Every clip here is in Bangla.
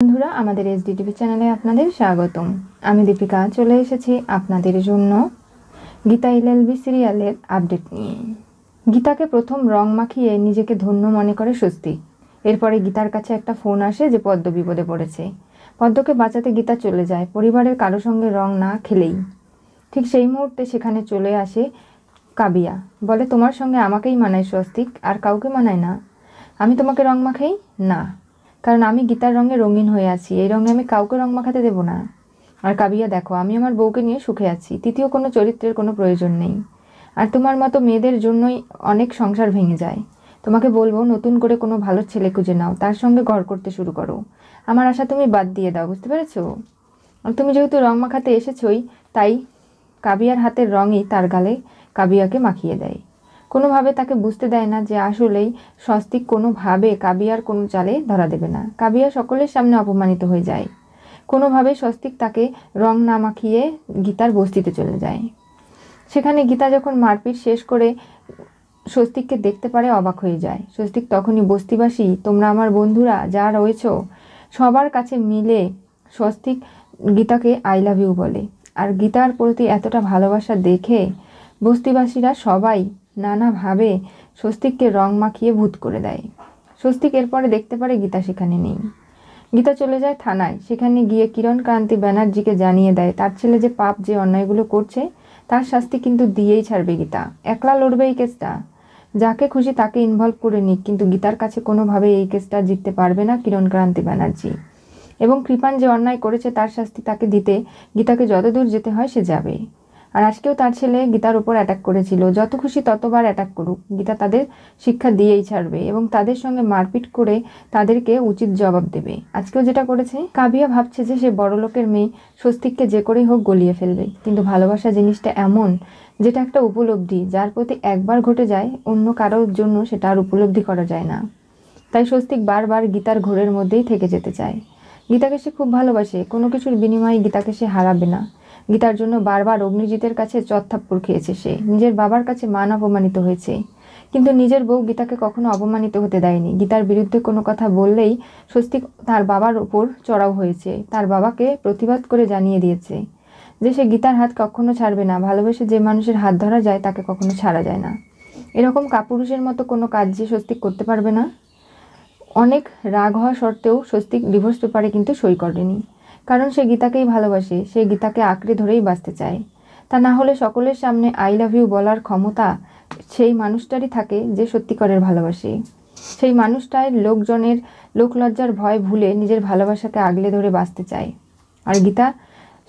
বন্ধুরা আমাদের এসডিটিভি চ্যানেলে আপনাদের স্বাগতম আমি দীপিকা চলে এসেছি আপনাদের জন্য গীতা বি সিরিয়ালের আপডেট নিয়ে গীতাকে প্রথম রং মাখিয়ে নিজেকে ধন্য মনে করে স্বস্তি এরপরে গীতার কাছে একটা ফোন আসে যে পদ্ম বিপদে পড়েছে পদ্মকে বাঁচাতে গীতা চলে যায় পরিবারের কারো সঙ্গে রং না খেলেই ঠিক সেই মুহূর্তে সেখানে চলে আসে কাবিয়া বলে তোমার সঙ্গে আমাকেই মানায় স্বস্তিক আর কাউকে মানায় না আমি তোমাকে রং মাখাই না কারণ আমি গীতার রঙে রঙিন হয়ে আছি এই রঙে আমি কাউকে রং মাখাতে দেব না আর কাবিয়া দেখো আমি আমার বউকে নিয়ে সুখে আছি তৃতীয় কোনো চরিত্রের কোনো প্রয়োজন নেই আর তোমার মতো মেয়েদের জন্যই অনেক সংসার ভেঙে যায় তোমাকে বলবো নতুন করে কোনো ভালো ছেলে খুঁজে নাও তার সঙ্গে ঘর করতে শুরু করো আমার আশা তুমি বাদ দিয়ে দাও বুঝতে পেরেছো তুমি যেহেতু রং মাখাতে এসেছই তাই কাবিয়ার হাতের রঙই তার গালে কাবিয়াকে মাখিয়ে দেয় কোনোভাবে তাকে বুঝতে দেয় না যে আসলেই স্বস্তিক কোনোভাবে কাবিয়ার কোনো চালে ধরা দেবে না কাবিয়া সকলের সামনে অপমানিত হয়ে যায় কোনোভাবে স্বস্তিক তাকে রং না মাখিয়ে গীতার বস্তিতে চলে যায় সেখানে গীতা যখন মারপিট শেষ করে স্বস্তিককে দেখতে পারে অবাক হয়ে যায় স্বস্তিক তখনই বস্তিবাসী তোমরা আমার বন্ধুরা যা রয়েছ সবার কাছে মিলে স্বস্তিক গীতাকে আই লাভ ইউ বলে আর গীতার প্রতি এতটা ভালোবাসা দেখে বস্তিবাসীরা সবাই নানাভাবে স্বস্তিককে রং মাখিয়ে ভূত করে দেয় স্বস্তিক এরপরে দেখতে পারে গীতা সেখানে নেই গীতা চলে যায় থানায় সেখানে গিয়ে কিরণ কান্তি ব্যানার্জিকে জানিয়ে দেয় তার ছেলে যে পাপ যে অন্যায়গুলো করছে তার শাস্তি কিন্তু দিয়েই ছাড়বে গীতা একলা লড়বে এই কেসটা যাকে খুশি তাকে ইনভলভ করে নিক কিন্তু গীতার কাছে কোনোভাবে এই কেসটা জিততে পারবে না কিরণ ক্রান্তি ব্যানার্জি এবং কৃপান যে অন্যায় করেছে তার শাস্তি তাকে দিতে গীতাকে যতদূর যেতে হয় সে যাবে আর আজকেও তার ছেলে গীতার উপর অ্যাটাক করেছিল যত খুশি ততবার অ্যাটাক করুক গীতা তাদের শিক্ষা দিয়েই ছাড়বে এবং তাদের সঙ্গে মারপিট করে তাদেরকে উচিত জবাব দেবে আজকেও যেটা করেছে কাবিয়া ভাবছে যে সে বড়লোকের মেয়ে স্বস্তিককে যে করেই হোক গলিয়ে ফেলবে কিন্তু ভালোবাসা জিনিসটা এমন যেটা একটা উপলব্ধি যার প্রতি একবার ঘটে যায় অন্য কারোর জন্য সেটা আর উপলব্ধি করা যায় না তাই স্বস্তিক বারবার গীতার ঘোরের মধ্যেই থেকে যেতে চায় গীতাকে সে খুব ভালোবাসে কোনো কিছুর বিনিময়ে গীতাকে সে হারাবে না গীতার জন্য বারবার অগ্নিজিতের কাছে চত্থাপ্পর খেয়েছে সে নিজের বাবার কাছে মান অপমানিত হয়েছে কিন্তু নিজের বউ গীতাকে কখনো অপমানিত হতে দেয়নি গীতার বিরুদ্ধে কোনো কথা বললেই স্বস্তিক তার বাবার ওপর চড়াও হয়েছে তার বাবাকে প্রতিবাদ করে জানিয়ে দিয়েছে যে সে গীতার হাত কখনো ছাড়বে না ভালোবেসে যে মানুষের হাত ধরা যায় তাকে কখনো ছাড়া যায় না এরকম কাপুরুষের মতো কোনো কাজ যে স্বস্তিক করতে পারবে না অনেক রাগ হওয়া সত্ত্বেও স্বস্তিক ডিভোর্স পেপারে কিন্তু সই করেনি কারণ সে গীতাকেই ভালোবাসে সে গীতাকে আঁকড়ে ধরেই বাঁচতে চায় তা না হলে সকলের সামনে আই লাভ ইউ বলার ক্ষমতা সেই মানুষটারই থাকে যে সত্যিকারের ভালোবাসে সেই মানুষটায় লোকজনের লোকলজ্জার ভয় ভুলে নিজের ভালোবাসাকে আগলে ধরে বাঁচতে চায় আর গীতা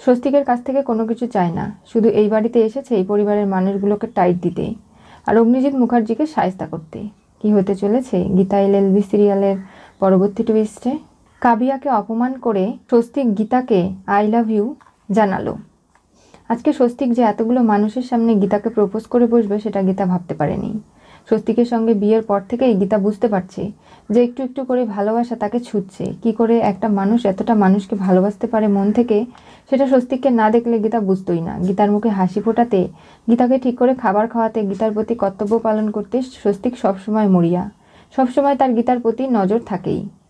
স্বস্তিকের কাছ থেকে কোনো কিছু চায় না শুধু এই বাড়িতে এসেছে এই পরিবারের মানুষগুলোকে টাইট দিতে আর অগ্নিজিৎ মুখার্জিকে সায়স্তা করতে কি হতে চলেছে গীতা এল এল বি সিরিয়ালের পরবর্তী টুইস্টে কাবিয়াকে অপমান করে স্বস্তিক গীতাকে আই লাভ ইউ জানালো আজকে স্বস্তিক যে এতগুলো মানুষের সামনে গীতাকে প্রপোজ করে বসবে সেটা গীতা ভাবতে পারেনি স্বস্তিকের সঙ্গে বিয়ের পর থেকেই গীতা বুঝতে পারছে যে একটু একটু করে ভালোবাসা তাকে ছুটছে কি করে একটা মানুষ এতটা মানুষকে ভালোবাসতে পারে মন থেকে সেটা স্বস্তিককে না দেখলে গীতা বুঝতই না গীতার মুখে হাসি ফোটাতে গীতাকে ঠিক করে খাবার খাওয়াতে গীতার প্রতি কর্তব্য পালন করতে স্বস্তিক সবসময় মরিয়া সবসময় তার গীতার প্রতি নজর থাকেই